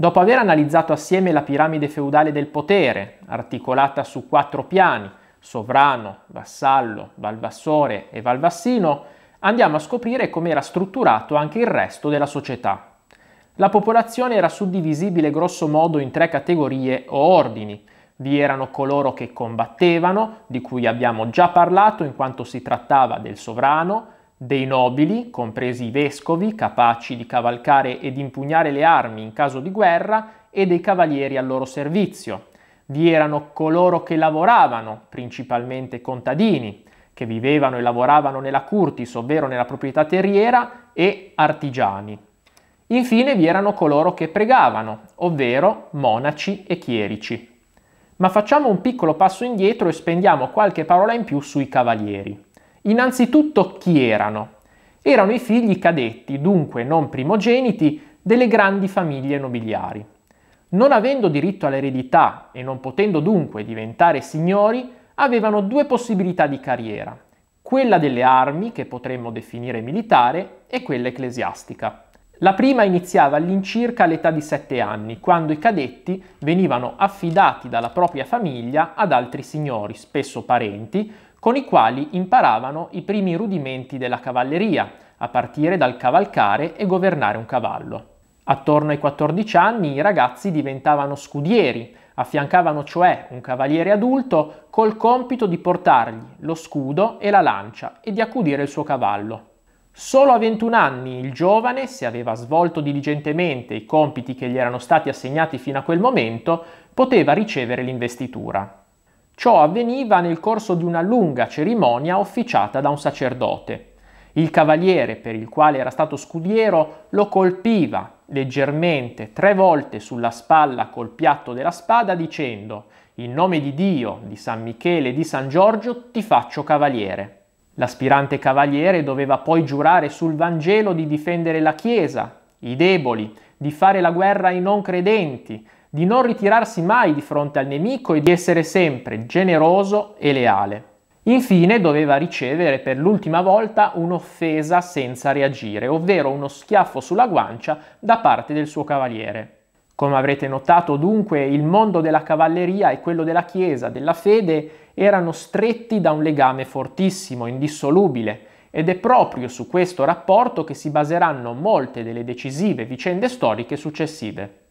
Dopo aver analizzato assieme la piramide feudale del potere, articolata su quattro piani, sovrano, vassallo, valvassore e valvassino, andiamo a scoprire come era strutturato anche il resto della società. La popolazione era suddivisibile grosso modo in tre categorie o ordini. Vi erano coloro che combattevano, di cui abbiamo già parlato in quanto si trattava del sovrano, dei nobili, compresi i vescovi, capaci di cavalcare ed impugnare le armi in caso di guerra, e dei cavalieri al loro servizio. Vi erano coloro che lavoravano, principalmente contadini, che vivevano e lavoravano nella curtis, ovvero nella proprietà terriera, e artigiani. Infine vi erano coloro che pregavano, ovvero monaci e chierici. Ma facciamo un piccolo passo indietro e spendiamo qualche parola in più sui cavalieri. Innanzitutto chi erano? Erano i figli cadetti, dunque non primogeniti, delle grandi famiglie nobiliari. Non avendo diritto all'eredità e non potendo dunque diventare signori, avevano due possibilità di carriera, quella delle armi, che potremmo definire militare, e quella ecclesiastica. La prima iniziava all'incirca all'età di 7 anni, quando i cadetti venivano affidati dalla propria famiglia ad altri signori, spesso parenti, con i quali imparavano i primi rudimenti della cavalleria, a partire dal cavalcare e governare un cavallo. Attorno ai 14 anni i ragazzi diventavano scudieri, affiancavano cioè un cavaliere adulto col compito di portargli lo scudo e la lancia e di accudire il suo cavallo. Solo a 21 anni il giovane, se aveva svolto diligentemente i compiti che gli erano stati assegnati fino a quel momento, poteva ricevere l'investitura. Ciò avveniva nel corso di una lunga cerimonia officiata da un sacerdote. Il cavaliere per il quale era stato scudiero lo colpiva leggermente tre volte sulla spalla col piatto della spada dicendo «In nome di Dio, di San Michele e di San Giorgio ti faccio cavaliere». L'aspirante cavaliere doveva poi giurare sul Vangelo di difendere la Chiesa, i deboli, di fare la guerra ai non credenti, di non ritirarsi mai di fronte al nemico e di essere sempre generoso e leale. Infine doveva ricevere per l'ultima volta un'offesa senza reagire, ovvero uno schiaffo sulla guancia da parte del suo cavaliere. Come avrete notato dunque il mondo della cavalleria e quello della Chiesa, della fede, erano stretti da un legame fortissimo, indissolubile, ed è proprio su questo rapporto che si baseranno molte delle decisive vicende storiche successive.